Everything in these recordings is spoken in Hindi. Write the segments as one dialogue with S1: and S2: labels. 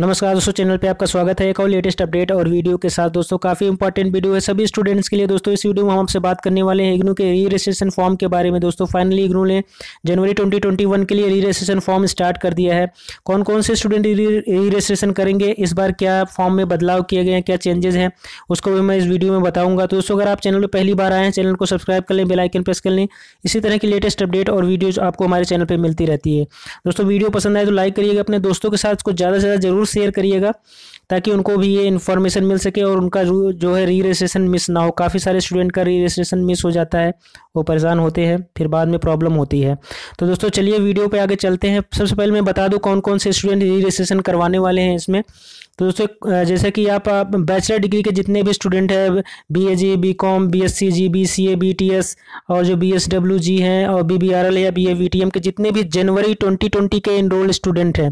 S1: नमस्कार दोस्तों चैनल पे आपका स्वागत है एक और लेटेस्ट अपडेट और वीडियो के साथ दोस्तों काफ़ी इंपॉर्टेंट वीडियो है सभी स्टूडेंट्स के लिए दोस्तों इस वीडियो में हम आपसे बात करने वाले हैं इग्नू के री रजिस्ट्रेशन फॉर्म के बारे में दोस्तों फाइनली इग्नू ने जनवरी 2021 के लिए री रजिस्ट्रेशन फॉर्म स्टार्ट कर दिया है कौन कौन से स्टूडेंट री रजिस्ट्रेशन करेंगे इस बार क्या फॉर्म में बदलाव किए गए हैं क्या चेंजेज हैं उसको भी मैं इस वीडियो में बताऊंगा तो दोस्तों अगर आप चैनल पर पहली बार आए हैं चैनल को सब्सक्राइब कर लें बेलाइकन प्रेस कर लें इसी तरह की लेटेस्ट अपडेट और वीडियो आपको हमारे चैनल पर मिलती रहती है दोस्तों वीडियो पसंद आए तो लाइक करिएगा अपने दोस्तों के साथ कुछ ज़्यादा से ज़्यादा जरूर शेयर करिएगा ताकि उनको भी ये इन्फॉर्मेशन मिल सके और उनका जो है री रजिस्ट्रेशन मिस ना हो काफ़ी सारे स्टूडेंट का री रजिस्ट्रेशन मिस हो जाता है वो परेशान होते हैं फिर बाद में प्रॉब्लम होती है तो दोस्तों चलिए वीडियो पे आगे चलते हैं सबसे पहले मैं बता दूं कौन कौन से स्टूडेंट री रजिस्ट्रेशन करवाने वाले हैं इसमें तो दोस्तों जैसे कि आप, बैचलर डिग्री के जितने भी स्टूडेंट हैं B A G B com B S C G B C A B T S और जो बी एस डब्ल्यू जी हैं और बी बी आर एल या B A V T M के जितने भी जनवरी ट्वेंटी ट्वेंटी के इनरोल स्टूडेंट हैं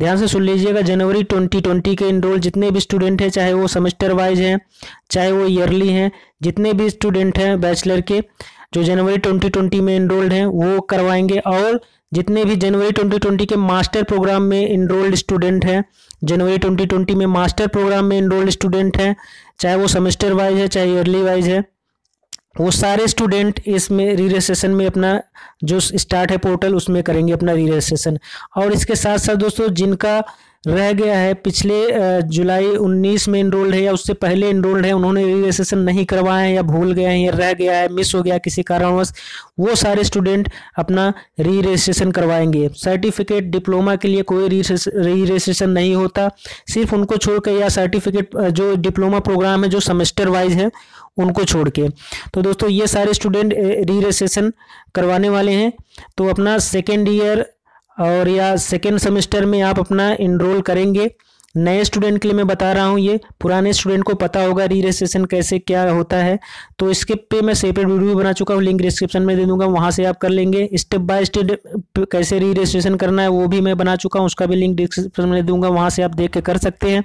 S1: ध्यान से सुन लीजिएगा जनवरी जनवरी 2020 के इनरोल जितने भी स्टूडेंट हैं चाहे वो सेमेस्टर वाइज हैं चाहे वो ईयरली हैं जितने भी स्टूडेंट हैं बैचलर के जो जनवरी 2020 में इनरोल्ड हैं वो करवाएंगे और जितने भी जनवरी 2020 के मास्टर प्रोग्राम में इनरोल्ड स्टूडेंट हैं जनवरी 2020 में मास्टर प्रोग्राम में इनरोल्ड स्टूडेंट हैं चाहे वो सेमेस्टर वाइज है चाहे ईयरली वाइज है वो सारे स्टूडेंट इसमें रीरे सेशन में अपना जो स्टार्ट है पोर्टल उसमें करेंगे अपना रीरे सेशन और इसके साथ साथ दोस्तों जिनका रह गया है पिछले जुलाई 19 में इनरोल्ड है या उससे पहले इनरोल्ड है उन्होंने रजिस्ट्रेशन नहीं करवाया है या भूल गए हैं या रह गया है मिस हो गया किसी कारणवश वो सारे स्टूडेंट अपना री रजिस्ट्रेशन करवाएंगे सर्टिफिकेट डिप्लोमा के लिए कोई री रजिस्ट्रेशन नहीं होता सिर्फ उनको छोड़ या सर्टिफिकेट जो डिप्लोमा प्रोग्राम है जो सेमेस्टर वाइज है उनको छोड़ के तो दोस्तों ये सारे स्टूडेंट री रजिस्ट्रेशन करवाने वाले हैं तो अपना सेकेंड ईयर और या सेकेंड सेमेस्टर में आप अपना इनरोल करेंगे नए स्टूडेंट के लिए मैं बता रहा हूँ ये पुराने स्टूडेंट को पता होगा री रजिस्ट्रेशन कैसे क्या होता है तो इसके पे मैं सेपरेट वीडियो भी बना चुका हूँ लिंक डिस्क्रिप्शन में दे दूंगा वहाँ से आप कर लेंगे स्टेप बाय स्टेप कैसे री रजिस्ट्रेशन करना है वो भी मैं बना चुका हूँ उसका भी लिंक डिस्क्रिप्शन में दे दूंगा वहाँ से आप देख के कर सकते हैं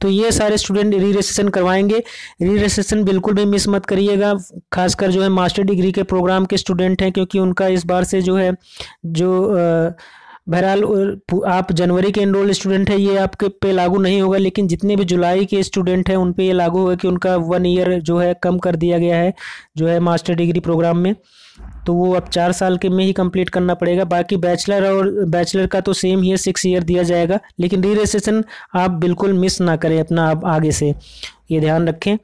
S1: तो ये सारे स्टूडेंट री रजिस्ट्रेशन करवाएंगे री रजिस्ट्रेशन बिल्कुल भी मिस मत करिएगा खासकर जो है मास्टर डिग्री के प्रोग्राम के स्टूडेंट हैं क्योंकि उनका इस बार से जो है जो आ, बहरहाल आप जनवरी के एनरोल स्टूडेंट है ये आपके पे लागू नहीं होगा लेकिन जितने भी जुलाई के स्टूडेंट हैं उन पे ये लागू होगा कि उनका वन ईयर जो है कम कर दिया गया है जो है मास्टर डिग्री प्रोग्राम में तो वो अब चार साल के में ही कंप्लीट करना पड़ेगा बाकी बैचलर और बैचलर का तो सेम ही सिक्स ईयर दिया जाएगा लेकिन री रजिस्ट्रेशन आप बिल्कुल मिस ना करें अपना आप आगे से ये ध्यान रखें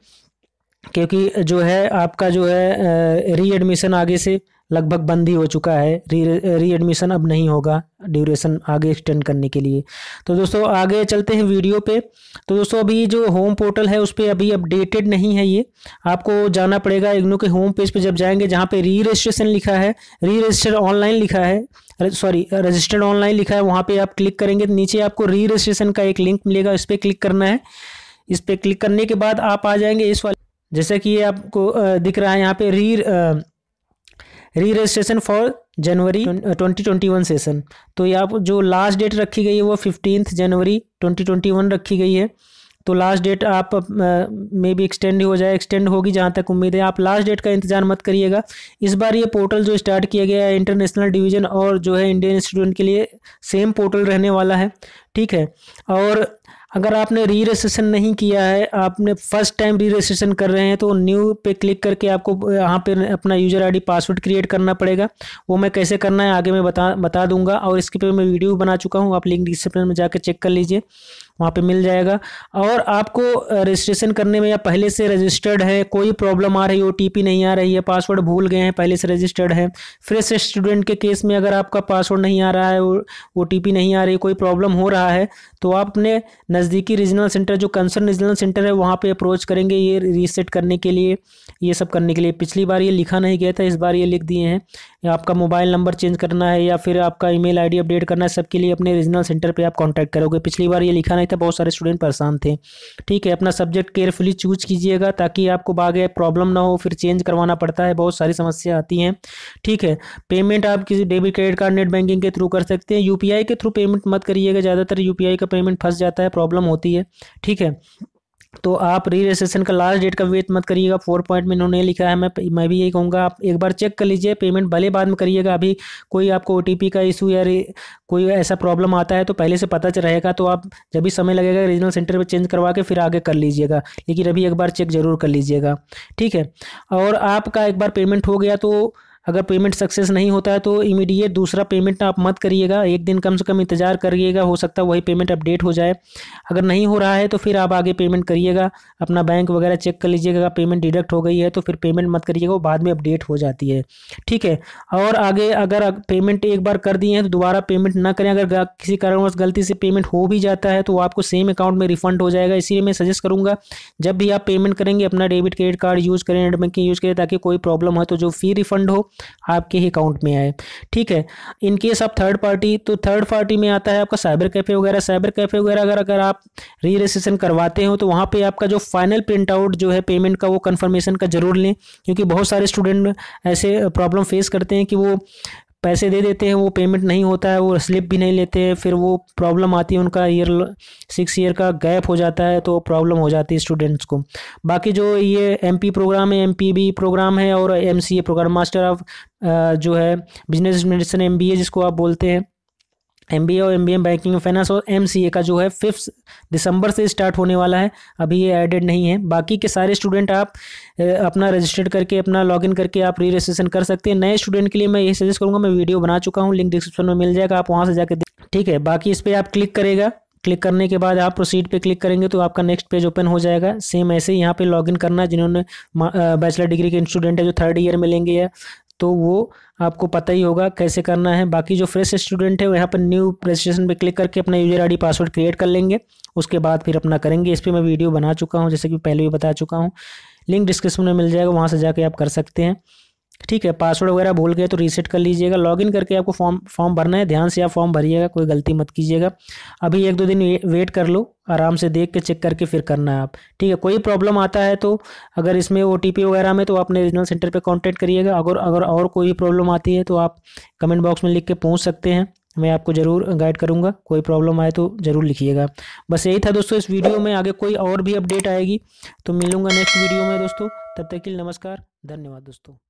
S1: क्योंकि जो है आपका जो है री एडमिशन आगे से लगभग बंद ही हो चुका है री रीएडमिशन अब नहीं होगा ड्यूरेशन आगे एक्सटेंड करने के लिए तो दोस्तों आगे चलते हैं वीडियो पे तो दोस्तों अभी जो होम पोर्टल है उस पर अभी अपडेटेड नहीं है ये आपको जाना पड़ेगा इग्नो के होम पेज पे जब जाएंगे जहाँ पे री रजिस्ट्रेशन लिखा है री रजिस्टर ऑनलाइन लिखा है सॉरी रजिस्टर्ड ऑनलाइन लिखा है वहाँ पर आप क्लिक करेंगे तो नीचे आपको री रजिस्ट्रेशन का एक लिंक मिलेगा इस पर क्लिक करना है इस पर क्लिक करने के बाद आप आ जाएंगे इस वाले जैसे कि ये आपको दिख रहा है यहाँ पे री री रजिस्ट्रेशन फॉर जनवरी 2021 सेशन तो यहाँ पर जो लास्ट डेट रखी गई है वो फिफ्टीन जनवरी 2021 रखी गई है तो लास्ट डेट आप मे बी एक्सटेंड हो जाए एक्सटेंड होगी जहाँ तक उम्मीद है आप लास्ट डेट का इंतजार मत करिएगा इस बार ये पोर्टल जो स्टार्ट किया गया है इंटरनेशनल डिवीजन और जो है इंडियन स्टूडेंट के लिए सेम पोर्टल रहने वाला है ठीक है और अगर आपने री रजिस्ट्रेशन नहीं किया है आपने फर्स्ट टाइम री रजिस्ट्रेशन कर रहे हैं तो न्यू पे क्लिक करके आपको यहाँ पे अपना यूजर आईडी पासवर्ड क्रिएट करना पड़ेगा वो मैं कैसे करना है आगे मैं बता बता दूंगा और इसके पे मैं वीडियो बना चुका हूँ आप लिंक डिस्क्रिप्शन में जाकर चेक कर लीजिए वहाँ पे मिल जाएगा और आपको रजिस्ट्रेशन करने में या पहले से रजिस्टर्ड है कोई प्रॉब्लम आ रही है ओ नहीं आ रही है पासवर्ड भूल गए हैं पहले से रजिस्टर्ड है फ्रेश स्टूडेंट के केस में अगर आपका पासवर्ड नहीं आ रहा है ओ नहीं आ रही कोई प्रॉब्लम हो रहा है तो आप अपने नज़दीकी रीजनल सेंटर जो कंसर्न रीजनल सेंटर है वहाँ पर अप्रोच करेंगे ये रीसेट करने के लिए ये सब करने के लिए पिछली बार ये लिखा नहीं गया था इस बार ये लिख दिए हैं या आपका मोबाइल नंबर चेंज करना है या फिर आपका ईमेल आईडी अपडेट करना है सबके लिए अपने रीजनल सेंटर पर आप कॉन्टैक्ट करोगे पिछली बार ये लिखा नहीं था बहुत सारे स्टूडेंट परेशान थे ठीक है अपना सब्जेक्ट केयरफुली चूज कीजिएगा ताकि आपको बागे प्रॉब्लम ना हो फिर चेंज करवाना पड़ता है बहुत सारी समस्या आती हैं ठीक है पेमेंट आप किसी debit credit card net banking के थ्रू कर सकते हैं यू के थ्रू पेमेंट मत करिएगा ज़्यादातर यू का पेमेंट फंस जाता है प्रॉब्लम होती है ठीक है तो आप री रजिस्ट्रेशन का लास्ट डेट का वेट मत करिएगा फोर पॉइंट में इन्होंने लिखा है मैं मैं भी यही कहूँगा आप एक बार चेक कर लीजिए पेमेंट भले बाद में करिएगा अभी कोई आपको ओ का इशू या कोई ऐसा प्रॉब्लम आता है तो पहले से पता रहेगा तो आप जब भी समय लगेगा रीजनल सेंटर पर चेंज करवा के फिर आगे कर लीजिएगा लेकिन अभी एक बार चेक ज़रूर कर लीजिएगा ठीक है और आपका एक बार पेमेंट हो गया तो अगर पेमेंट सक्सेस नहीं होता है तो इमीडिएट दूसरा पेमेंट आप मत करिएगा एक दिन कम से कम इंतज़ार करिएगा हो सकता है वही पेमेंट अपडेट हो जाए अगर नहीं हो रहा है तो फिर आप आगे पेमेंट करिएगा अपना बैंक वगैरह चेक कर लीजिएगा अगर पेमेंट डिडक्ट हो गई है तो फिर पेमेंट मत करिएगा वो बाद में अपडेट हो जाती है ठीक है और आगे अगर पेमेंट एक बार कर दिए हैं तो दोबारा पेमेंट ना करें अगर किसी कारणवश गलती से पेमेंट हो भी जाता है तो आपको सेम अकाउंट में रिफंड हो जाएगा इसीलिए मैं सजेस्ट करूँगा जब भी आप पेमेंट करेंगे अपना डेबिट क्रेडिट कार्ड यूज़ करें नेट बैंकिंग यूज़ करें ताकि कोई प्रॉब्लम हो तो जो फ़ी रिफंड हो आपके ही अकाउंट में आए ठीक है इन केस आप थर्ड पार्टी तो थर्ड पार्टी में आता है आपका साइबर कैफे वगैरह साइबर कैफे वगैरह अगर अगर आप री रजिस्ट्रेशन करवाते हो तो वहाँ पे आपका जो फाइनल प्रिंट आउट जो है पेमेंट का वो कन्फर्मेशन का जरूर लें क्योंकि बहुत सारे स्टूडेंट ऐसे प्रॉब्लम फेस करते हैं कि वो पैसे दे देते हैं वो पेमेंट नहीं होता है वो स्लिप भी नहीं लेते हैं फिर वो प्रॉब्लम आती है उनका ईयर सिक्स ईयर का गैप हो जाता है तो प्रॉब्लम हो जाती है स्टूडेंट्स को बाकी जो ये एमपी प्रोग्राम है एमपीबी प्रोग्राम है और एमसीए प्रोग्राम मास्टर ऑफ जो है बिजनेस एडमिनिस्ट्रेशन एमबीए जिसको आप बोलते हैं एम बी ए और M B M banking and finance और एम सी ए का जो है फिफ्थ दिसंबर से स्टार्ट होने वाला है अभी ये एडेड नहीं है बाकी के सारे स्टूडेंट आप अपना रजिस्टर्ड करके अपना लॉग इन करके आप री रजिस्ट्रेशन कर सकते हैं नए स्टूडेंट के लिए मैं ये सजेस्ट करूँगा मैं वीडियो बना चुका हूँ लिंक डिस्क्रिप्शन में मिल जाएगा आप वहाँ से जाकर ठीक है बाकी इस पर आप क्लिक करेगा क्लिक करने के बाद आप प्रोसीड पे क्लिक करेंगे तो आपका नेक्स्ट पेज ओपन हो जाएगा सेम ऐसे यहाँ पे लॉगिन करना है जिन्होंने बैचलर डिग्री के स्टूडेंट है जो थर्ड ईयर में लेंगे या तो वो आपको पता ही होगा कैसे करना है बाकी जो फ्रेश स्टूडेंट है वो यहाँ पर न्यू रजिस्ट्रेशन पे क्लिक करके अपना यूजर आईडी पासवर्ड क्रिएट कर लेंगे उसके बाद फिर अपना करेंगे इस पर मैं वीडियो बना चुका हूँ जैसे कि पहले भी बता चुका हूँ लिंक डिस्क्रिप्शन में मिल जाएगा वहाँ से जाके आप कर सकते हैं ठीक है पासवर्ड वगैरह भूल गए तो रीसेट कर लीजिएगा लॉगिन करके आपको फॉर्म फॉर्म भरना है ध्यान से आप फॉर्म भरिएगा कोई गलती मत कीजिएगा अभी एक दो दिन वेट कर लो आराम से देख के चेक करके फिर करना है आप ठीक है कोई प्रॉब्लम आता है तो अगर इसमें ओ वगैरह में तो आपने रीजनल सेंटर पर कॉन्टैक्ट करिएगा अगर अगर और कोई प्रॉब्लम आती है तो आप कमेंट बॉक्स में लिख के पहुँच सकते हैं मैं आपको ज़रूर गाइड करूंगा कोई प्रॉब्लम आए तो ज़रूर लिखिएगा बस यही था दोस्तों इस वीडियो में आगे कोई और भी अपडेट आएगी तो मिलूंगा नेक्स्ट वीडियो में दोस्तों तब तक के लिए नमस्कार धन्यवाद दोस्तों